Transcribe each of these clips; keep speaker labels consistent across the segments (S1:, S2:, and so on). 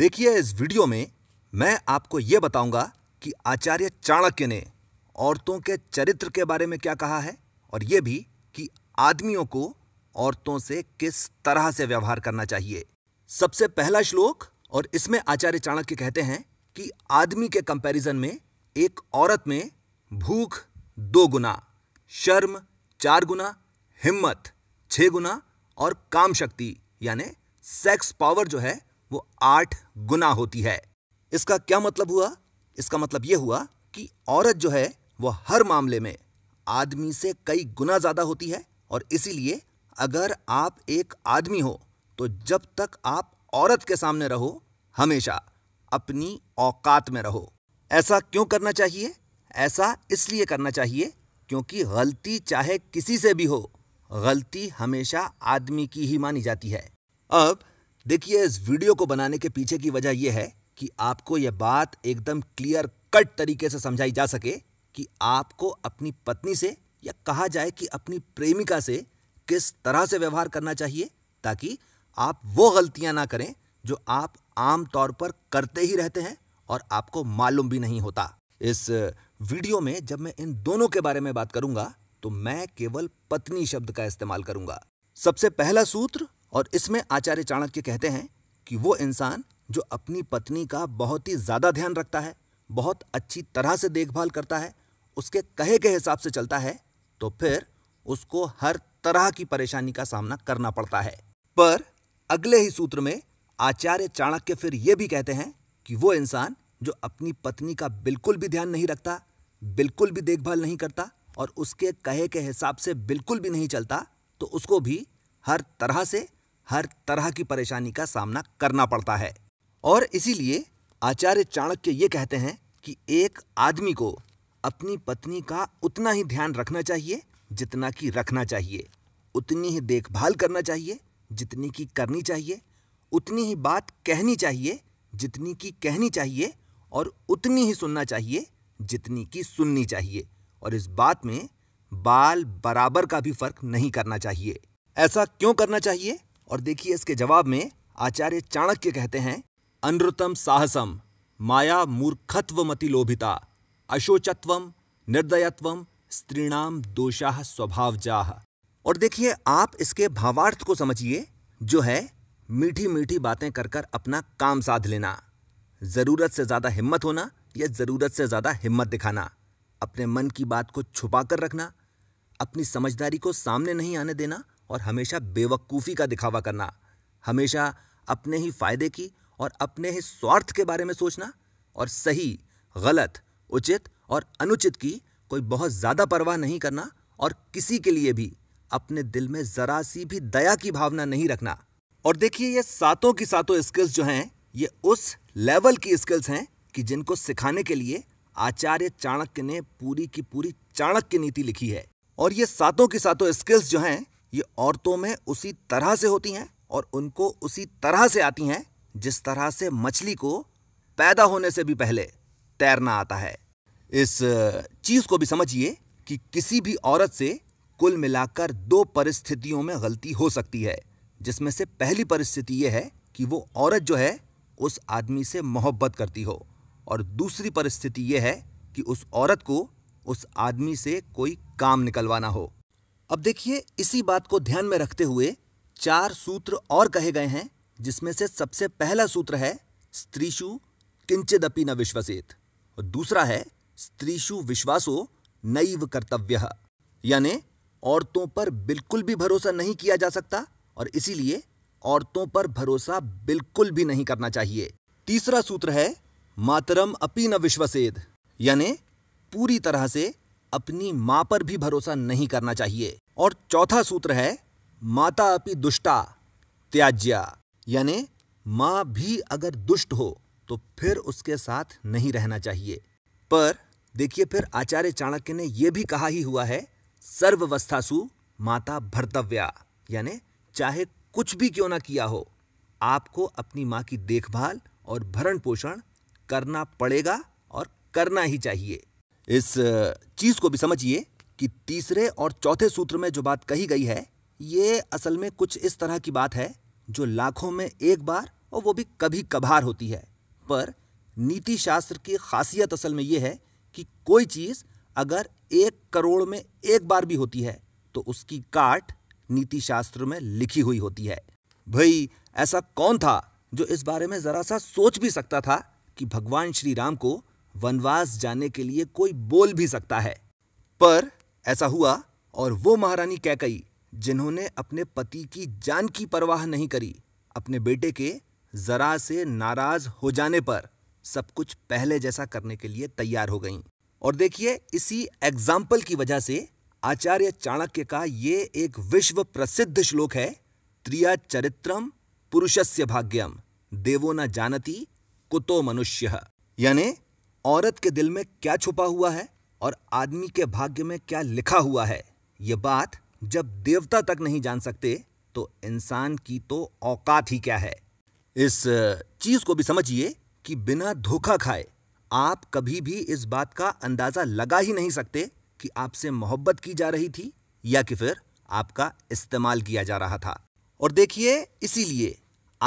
S1: देखिए इस वीडियो में मैं आपको ये बताऊंगा कि आचार्य चाणक्य ने औरतों के चरित्र के बारे में क्या कहा है और ये भी कि आदमियों को औरतों से किस तरह से व्यवहार करना चाहिए सबसे पहला श्लोक और इसमें आचार्य चाणक्य कहते हैं कि आदमी के कंपैरिजन में एक औरत में भूख दो गुना शर्म चार गुना हिम्मत छः गुना और काम शक्ति यानी सेक्स पावर जो है वो आठ गुना होती है इसका क्या मतलब हुआ इसका मतलब यह हुआ कि औरत जो है वो हर मामले में आदमी से कई गुना ज़्यादा होती है और इसीलिए अगर आप एक आदमी हो तो जब तक आप औरत के सामने रहो हमेशा अपनी औकात में रहो ऐसा क्यों करना चाहिए ऐसा इसलिए करना चाहिए क्योंकि गलती चाहे किसी से भी हो गलती हमेशा आदमी की ही मानी जाती है अब देखिए इस वीडियो को बनाने के पीछे की वजह यह है कि आपको यह बात एकदम क्लियर कट तरीके से समझाई जा सके कि आपको अपनी पत्नी से या कहा जाए कि अपनी प्रेमिका से किस तरह से व्यवहार करना चाहिए ताकि आप वो गलतियां ना करें जो आप आम तौर पर करते ही रहते हैं और आपको मालूम भी नहीं होता इस वीडियो में जब मैं इन दोनों के बारे में बात करूंगा तो मैं केवल पत्नी शब्द का इस्तेमाल करूंगा सबसे पहला सूत्र और इसमें आचार्य चाणक्य कहते हैं कि वो इंसान जो अपनी पत्नी का बहुत ही ज़्यादा ध्यान रखता है बहुत अच्छी तरह से देखभाल करता है उसके कहे के हिसाब से चलता है तो फिर उसको हर तरह की परेशानी का सामना करना पड़ता है पर अगले ही सूत्र में आचार्य चाणक्य फिर ये भी कहते हैं कि वो इंसान जो अपनी पत्नी का बिल्कुल भी ध्यान नहीं रखता बिल्कुल भी देखभाल नहीं करता और उसके कहे के हिसाब से बिल्कुल भी नहीं चलता तो उसको भी हर तरह से हर तरह की परेशानी का सामना करना पड़ता है और इसीलिए आचार्य चाणक्य ये कहते हैं कि एक आदमी को अपनी पत्नी का उतना ही ध्यान रखना चाहिए जितना कि रखना चाहिए उतनी ही देखभाल करना चाहिए जितनी की करनी चाहिए उतनी ही बात कहनी चाहिए जितनी की कहनी चाहिए और उतनी ही सुनना चाहिए जितनी की सुननी चाहिए और इस बात में बाल बराबर का भी फर्क नहीं करना चाहिए ऐसा क्यों करना चाहिए और देखिए इसके जवाब में आचार्य चाणक्य कहते हैं अनुतम साहसम माया मूर्खत्वमति लोभिता अशोचत्व निर्दयत्व स्त्रीणाम दोषाह स्वभाव जाह और देखिए आप इसके भावार्थ को समझिए जो है मीठी मीठी बातें कर कर अपना काम साध लेना ज़रूरत से ज़्यादा हिम्मत होना या ज़रूरत से ज़्यादा हिम्मत दिखाना अपने मन की बात को छुपा कर रखना अपनी समझदारी को सामने नहीं आने देना और हमेशा बेवकूफ़ी का दिखावा करना हमेशा अपने ही फायदे की और अपने ही स्वार्थ के बारे में सोचना और सही गलत उचित और अनुचित की कोई बहुत ज़्यादा परवाह नहीं करना और किसी के लिए भी अपने दिल में ज़रा सी भी दया की भावना नहीं रखना और देखिए ये सातों की सातों स्किल्स जो हैं ये उस लेवल की स्किल्स हैं कि जिनको सिखाने के लिए आचार्य चाणक्य ने पूरी की पूरी चाणक्य नीति लिखी है और ये सातों की सातों स्किल्स जो हैं ये औरतों में उसी तरह से होती हैं और उनको उसी तरह से आती हैं जिस तरह से मछली को पैदा होने से भी पहले तैरना आता है इस चीज़ को भी समझिए कि किसी भी औरत से कुल मिलाकर दो परिस्थितियों में गलती हो सकती है जिसमें से पहली परिस्थिति यह है कि वो औरत जो है उस आदमी से मोहब्बत करती हो और दूसरी परिस्थिति यह है कि उस औरत को उस आदमी से कोई काम निकलवाना हो अब देखिए इसी बात को ध्यान में रखते हुए चार सूत्र और कहे गए हैं जिसमें से सबसे पहला सूत्र है स्त्रीशु किंचिदपि न विश्वसेत और दूसरा है स्त्रीशु विश्वासो नैव कर्तव्य यानी औरतों पर बिल्कुल भी भरोसा नहीं किया जा सकता और इसीलिए औरतों पर भरोसा बिल्कुल भी नहीं करना चाहिए तीसरा सूत्र है मातरम अपी न विश्वसेद यानी पूरी तरह से अपनी माँ पर भी भरोसा नहीं करना चाहिए और चौथा सूत्र है माता अपि दुष्टा त्याज्या यानी माँ भी अगर दुष्ट हो तो फिर उसके साथ नहीं रहना चाहिए पर देखिए फिर आचार्य चाणक्य ने यह भी कहा ही हुआ है सर्ववस्थासु माता भर्तव्या यानी चाहे कुछ भी क्यों ना किया हो आपको अपनी माँ की देखभाल और भरण पोषण करना पड़ेगा और करना ही चाहिए इस चीज़ को भी समझिए कि तीसरे और चौथे सूत्र में जो बात कही गई है ये असल में कुछ इस तरह की बात है जो लाखों में एक बार और वो भी कभी कभार होती है पर नीति शास्त्र की खासियत असल में ये है कि कोई चीज़ अगर एक करोड़ में एक बार भी होती है तो उसकी काट नीति शास्त्र में लिखी हुई होती है भाई ऐसा कौन था जो इस बारे में ज़रा सा सोच भी सकता था कि भगवान श्री राम को वनवास जाने के लिए कोई बोल भी सकता है पर ऐसा हुआ और वो महारानी कही जिन्होंने अपने पति की जान की परवाह नहीं करी अपने बेटे के जरा से नाराज हो जाने पर सब कुछ पहले जैसा करने के लिए तैयार हो गईं और देखिए इसी एग्जाम्पल की वजह से आचार्य चाणक्य का ये एक विश्व प्रसिद्ध श्लोक है त्रिया चरित्रम पुरुषस्य भाग्यम देवो न जानती कुतो मनुष्य यानी औरत के दिल में क्या छुपा हुआ है और आदमी के भाग्य में क्या लिखा हुआ है ये बात जब देवता तक नहीं जान सकते तो इंसान की तो औकात ही क्या है इस चीज़ को भी समझिए कि बिना धोखा खाए आप कभी भी इस बात का अंदाज़ा लगा ही नहीं सकते कि आपसे मोहब्बत की जा रही थी या कि फिर आपका इस्तेमाल किया जा रहा था और देखिए इसीलिए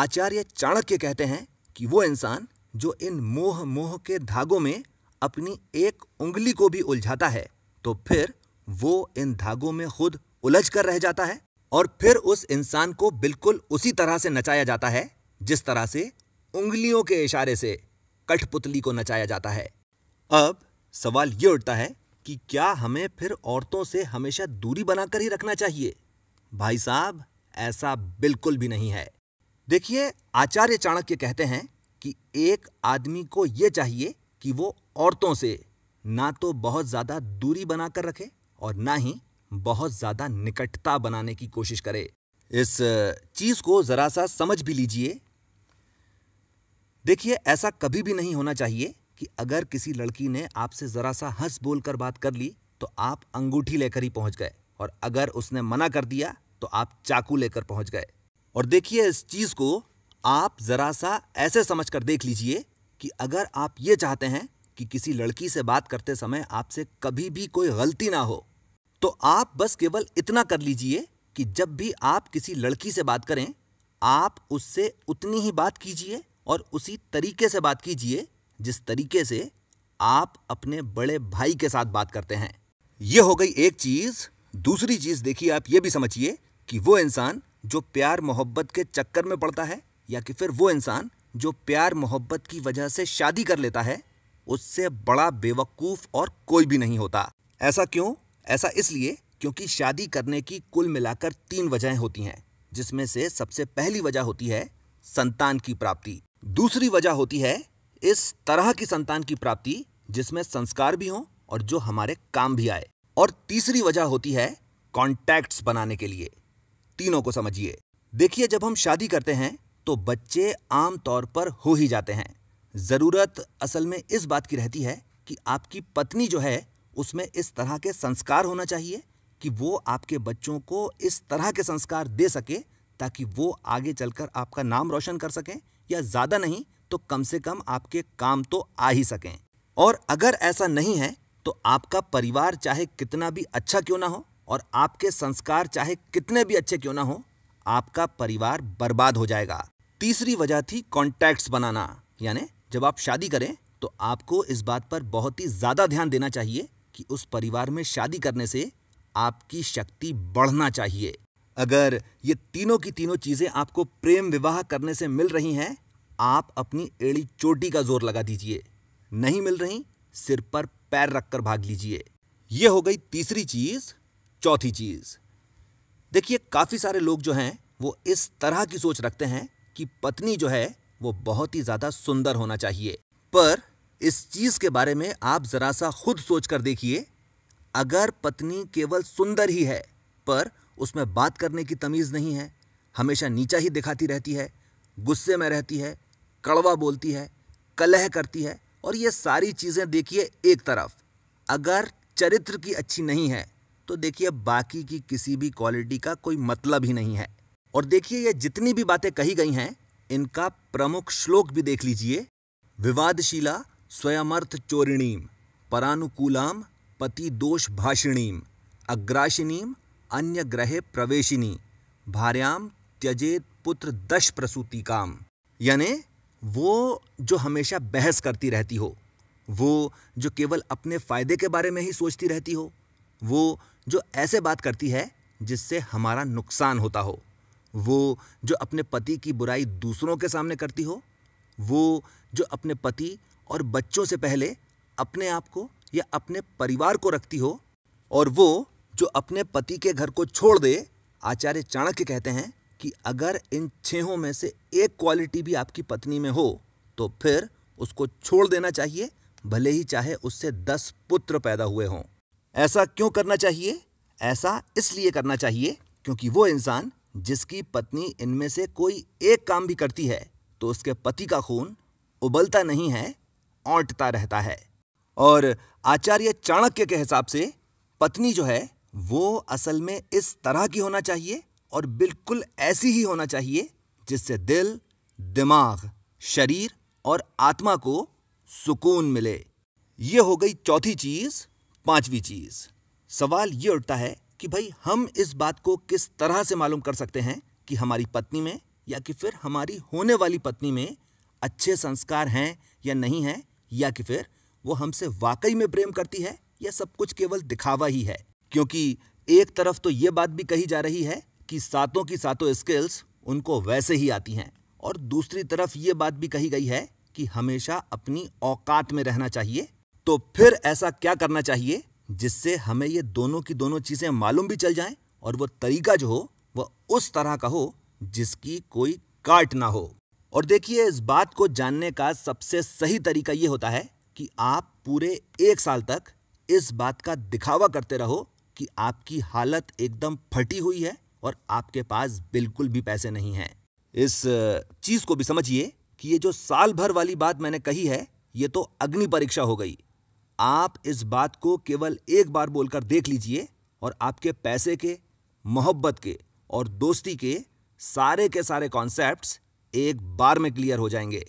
S1: आचार्य चाणक्य कहते हैं कि वो इंसान जो इन मोह मोह के धागों में अपनी एक उंगली को भी उलझाता है तो फिर वो इन धागों में खुद उलझ कर रह जाता है और फिर उस इंसान को बिल्कुल उसी तरह से नचाया जाता है जिस तरह से उंगलियों के इशारे से कठपुतली को नचाया जाता है अब सवाल ये उठता है कि क्या हमें फिर औरतों से हमेशा दूरी बनाकर ही रखना चाहिए भाई साहब ऐसा बिल्कुल भी नहीं है देखिए आचार्य चाणक्य कहते हैं कि एक आदमी को ये चाहिए कि वो औरतों से ना तो बहुत ज़्यादा दूरी बनाकर रखे और ना ही बहुत ज़्यादा निकटता बनाने की कोशिश करे इस चीज़ को ज़रा सा समझ भी लीजिए देखिए ऐसा कभी भी नहीं होना चाहिए कि अगर किसी लड़की ने आपसे ज़रा सा हंस बोलकर बात कर ली तो आप अंगूठी लेकर ही पहुंच गए और अगर उसने मना कर दिया तो आप चाकू लेकर पहुंच गए और देखिए इस चीज़ को आप ज़रा सा ऐसे समझ कर देख लीजिए कि अगर आप ये चाहते हैं कि किसी लड़की से बात करते समय आपसे कभी भी कोई गलती ना हो तो आप बस केवल इतना कर लीजिए कि जब भी आप किसी लड़की से बात करें आप उससे उतनी ही बात कीजिए और उसी तरीके से बात कीजिए जिस तरीके से आप अपने बड़े भाई के साथ बात करते हैं ये हो गई एक चीज़ दूसरी चीज़ देखिए आप ये भी समझिए कि वो इंसान जो प्यार मोहब्बत के चक्कर में पड़ता है या कि फिर वो इंसान जो प्यार मोहब्बत की वजह से शादी कर लेता है उससे बड़ा बेवकूफ़ और कोई भी नहीं होता ऐसा क्यों ऐसा इसलिए क्योंकि शादी करने की कुल मिलाकर तीन वजहें होती हैं जिसमें से सबसे पहली वजह होती है संतान की प्राप्ति दूसरी वजह होती है इस तरह की संतान की प्राप्ति जिसमें संस्कार भी हों और जो हमारे काम भी आए और तीसरी वजह होती है कॉन्टैक्ट्स बनाने के लिए तीनों को समझिए देखिए जब हम शादी करते हैं तो बच्चे आम तौर पर हो ही जाते हैं ज़रूरत असल में इस बात की रहती है कि आपकी पत्नी जो है उसमें इस तरह के संस्कार होना चाहिए कि वो आपके बच्चों को इस तरह के संस्कार दे सके ताकि वो आगे चलकर आपका नाम रोशन कर सकें या ज़्यादा नहीं तो कम से कम आपके काम तो आ ही सकें और अगर ऐसा नहीं है तो आपका परिवार चाहे कितना भी अच्छा क्यों ना हो और आपके संस्कार चाहे कितने भी अच्छे क्यों ना हो आपका परिवार बर्बाद हो जाएगा तीसरी वजह थी कॉन्टैक्ट्स बनाना यानी जब आप शादी करें तो आपको इस बात पर बहुत ही ज़्यादा ध्यान देना चाहिए कि उस परिवार में शादी करने से आपकी शक्ति बढ़ना चाहिए अगर ये तीनों की तीनों चीज़ें आपको प्रेम विवाह करने से मिल रही हैं आप अपनी एड़ी चोटी का जोर लगा दीजिए नहीं मिल रही सिर पर पैर रखकर भाग लीजिए यह हो गई तीसरी चीज़ चौथी चीज़ देखिए काफ़ी सारे लोग जो हैं वो इस तरह की सोच रखते हैं कि पत्नी जो है वो बहुत ही ज़्यादा सुंदर होना चाहिए पर इस चीज़ के बारे में आप ज़रा सा खुद सोचकर देखिए अगर पत्नी केवल सुंदर ही है पर उसमें बात करने की तमीज़ नहीं है हमेशा नीचा ही दिखाती रहती है गुस्से में रहती है कड़वा बोलती है कलह करती है और ये सारी चीज़ें देखिए एक तरफ अगर चरित्र की अच्छी नहीं है तो देखिए बाकी की किसी भी क्वालिटी का कोई मतलब ही नहीं है और देखिए ये जितनी भी बातें कही गई हैं इनका प्रमुख श्लोक भी देख लीजिए विवादशिला स्वयमर्थ चोरिणीम परानुकूलाम पति दोष भाषिणीम अग्राशिनीम अन्य ग्रहे प्रवेशिनी भार्याम त्यजेत पुत्र दश प्रसूति काम यानि वो जो हमेशा बहस करती रहती हो वो जो केवल अपने फ़ायदे के बारे में ही सोचती रहती हो वो जो ऐसे बात करती है जिससे हमारा नुकसान होता हो वो जो अपने पति की बुराई दूसरों के सामने करती हो वो जो अपने पति और बच्चों से पहले अपने आप को या अपने परिवार को रखती हो और वो जो अपने पति के घर को छोड़ दे आचार्य चाणक्य कहते हैं कि अगर इन छहों में से एक क्वालिटी भी आपकी पत्नी में हो तो फिर उसको छोड़ देना चाहिए भले ही चाहे उससे दस पुत्र पैदा हुए हों ऐसा क्यों करना चाहिए ऐसा इसलिए करना चाहिए क्योंकि वो इंसान जिसकी पत्नी इनमें से कोई एक काम भी करती है तो उसके पति का खून उबलता नहीं है औटता रहता है और आचार्य चाणक्य के हिसाब से पत्नी जो है वो असल में इस तरह की होना चाहिए और बिल्कुल ऐसी ही होना चाहिए जिससे दिल दिमाग शरीर और आत्मा को सुकून मिले ये हो गई चौथी चीज़ पांचवी चीज़ सवाल ये उठता है कि भाई हम इस बात को किस तरह से मालूम कर सकते हैं कि हमारी पत्नी में या कि फिर हमारी होने वाली पत्नी में अच्छे संस्कार हैं या नहीं हैं या कि फिर वो हमसे वाकई में प्रेम करती है या सब कुछ केवल दिखावा ही है क्योंकि एक तरफ तो ये बात भी कही जा रही है कि सातों की सातों स्किल्स उनको वैसे ही आती हैं और दूसरी तरफ ये बात भी कही गई है कि हमेशा अपनी औकात में रहना चाहिए तो फिर ऐसा क्या करना चाहिए जिससे हमें ये दोनों की दोनों चीज़ें मालूम भी चल जाएं और वो तरीका जो हो वह उस तरह का हो जिसकी कोई काट ना हो और देखिए इस बात को जानने का सबसे सही तरीका ये होता है कि आप पूरे एक साल तक इस बात का दिखावा करते रहो कि आपकी हालत एकदम फटी हुई है और आपके पास बिल्कुल भी पैसे नहीं हैं इस चीज़ को भी समझिए कि ये जो साल भर वाली बात मैंने कही है ये तो अग्नि परीक्षा हो गई आप इस बात को केवल एक बार बोलकर देख लीजिए और आपके पैसे के मोहब्बत के और दोस्ती के सारे के सारे कॉन्सेप्ट एक बार में क्लियर हो जाएंगे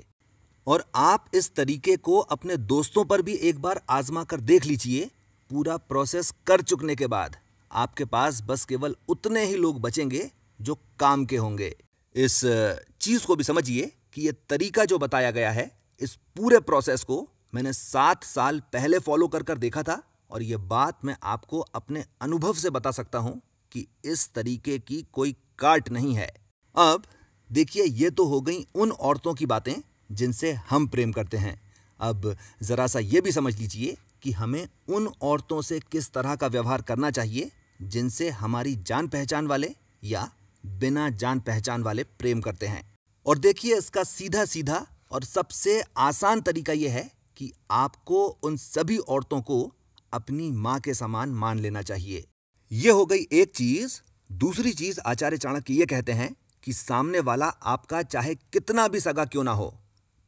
S1: और आप इस तरीके को अपने दोस्तों पर भी एक बार आजमा कर देख लीजिए पूरा प्रोसेस कर चुकने के बाद आपके पास बस केवल उतने ही लोग बचेंगे जो काम के होंगे इस चीज़ को भी समझिए कि यह तरीका जो बताया गया है इस पूरे प्रोसेस को मैंने सात साल पहले फॉलो कर कर देखा था और ये बात मैं आपको अपने अनुभव से बता सकता हूं कि इस तरीके की कोई काट नहीं है अब देखिए ये तो हो गई उन औरतों की बातें जिनसे हम प्रेम करते हैं अब ज़रा सा ये भी समझ लीजिए कि हमें उन औरतों से किस तरह का व्यवहार करना चाहिए जिनसे हमारी जान पहचान वाले या बिना जान पहचान वाले प्रेम करते हैं और देखिए इसका सीधा सीधा और सबसे आसान तरीका यह है कि आपको उन सभी औरतों को अपनी माँ के समान मान लेना चाहिए यह हो गई एक चीज दूसरी चीज आचार्य चाणक्य ये कहते हैं कि सामने वाला आपका चाहे कितना भी सगा क्यों ना हो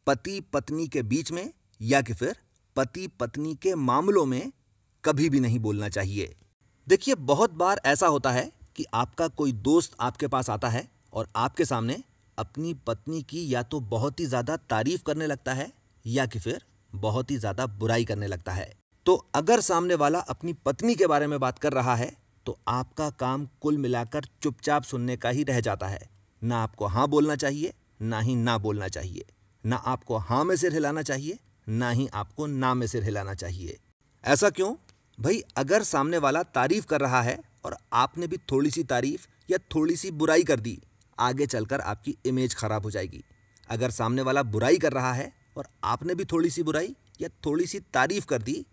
S1: पति पत्नी के बीच में या कि फिर पति पत्नी के मामलों में कभी भी नहीं बोलना चाहिए देखिए बहुत बार ऐसा होता है कि आपका कोई दोस्त आपके पास आता है और आपके सामने अपनी पत्नी की या तो बहुत ही ज़्यादा तारीफ करने लगता है या कि फिर बहुत ही ज़्यादा बुराई करने लगता है तो अगर सामने वाला अपनी पत्नी के बारे में बात कर रहा है तो आपका काम कुल मिलाकर चुपचाप सुनने का ही रह जाता है ना आपको हाँ बोलना चाहिए ना ही ना बोलना चाहिए ना आपको हाँ में सिर हिलाना चाहिए ना ही आपको ना में सिर हिलाना चाहिए ऐसा क्यों भाई अगर सामने वाला तारीफ़ कर रहा है और आपने भी थोड़ी सी तारीफ़ या थोड़ी सी बुराई कर दी आगे चलकर आपकी इमेज ख़राब हो जाएगी अगर सामने वाला बुराई कर रहा है और आपने भी थोड़ी सी बुराई या थोड़ी सी तारीफ़ कर दी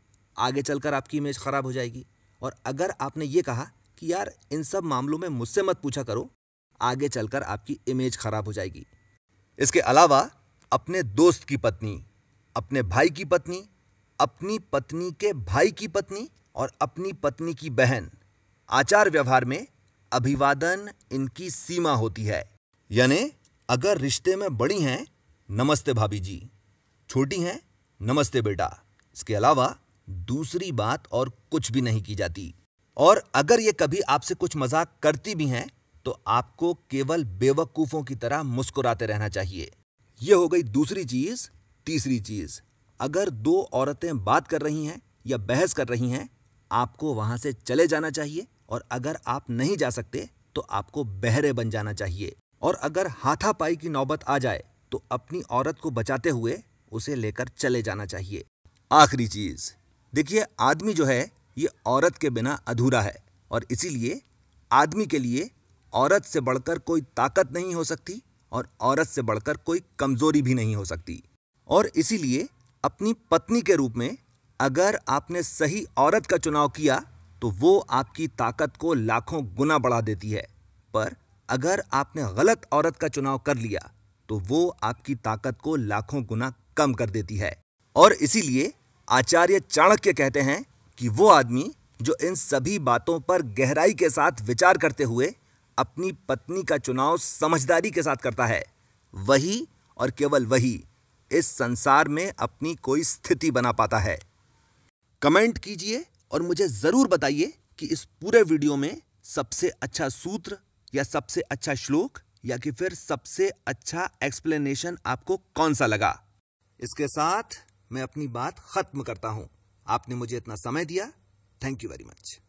S1: आगे चलकर आपकी इमेज ख़राब हो जाएगी और अगर आपने ये कहा कि यार इन सब मामलों में मुझसे मत पूछा करो आगे चलकर आपकी इमेज ख़राब हो जाएगी इसके अलावा अपने दोस्त की पत्नी अपने भाई की पत्नी अपनी पत्नी के भाई की पत्नी और अपनी पत्नी की बहन आचार व्यवहार में अभिवादन इनकी सीमा होती है यानी अगर रिश्ते में बड़ी हैं नमस्ते भाभी जी छोटी हैं नमस्ते बेटा इसके अलावा दूसरी बात और कुछ भी नहीं की जाती और अगर ये कभी आपसे कुछ मजाक करती भी हैं तो आपको केवल बेवकूफ़ों की तरह मुस्कुराते रहना चाहिए यह हो गई दूसरी चीज़ तीसरी चीज़ अगर दो औरतें बात कर रही हैं या बहस कर रही हैं आपको वहां से चले जाना चाहिए और अगर आप नहीं जा सकते तो आपको बहरे बन जाना चाहिए और अगर हाथापाई की नौबत आ जाए तो अपनी औरत को बचाते हुए उसे लेकर चले जाना चाहिए आखिरी चीज़ देखिए आदमी जो है ये औरत के बिना अधूरा है और इसीलिए आदमी के लिए औरत से बढ़कर कोई ताकत नहीं हो सकती और औरत से बढ़कर कोई कमज़ोरी भी नहीं हो सकती और इसीलिए अपनी पत्नी के रूप में अगर आपने सही औरत का चुनाव किया तो वो आपकी ताकत को लाखों गुना बढ़ा देती है पर अगर आपने गलत औरत का चुनाव कर लिया तो वो आपकी ताकत को लाखों गुना कम कर देती है और इसीलिए आचार्य चाणक्य कहते हैं कि वो आदमी जो इन सभी बातों पर गहराई के साथ विचार करते हुए अपनी पत्नी का चुनाव समझदारी के साथ करता है वही और केवल वही इस संसार में अपनी कोई स्थिति बना पाता है कमेंट कीजिए और मुझे ज़रूर बताइए कि इस पूरे वीडियो में सबसे अच्छा सूत्र या सबसे अच्छा श्लोक या कि फिर सबसे अच्छा एक्सप्लेनेशन आपको कौन सा लगा इसके साथ मैं अपनी बात खत्म करता हूं आपने मुझे इतना समय दिया थैंक यू वेरी मच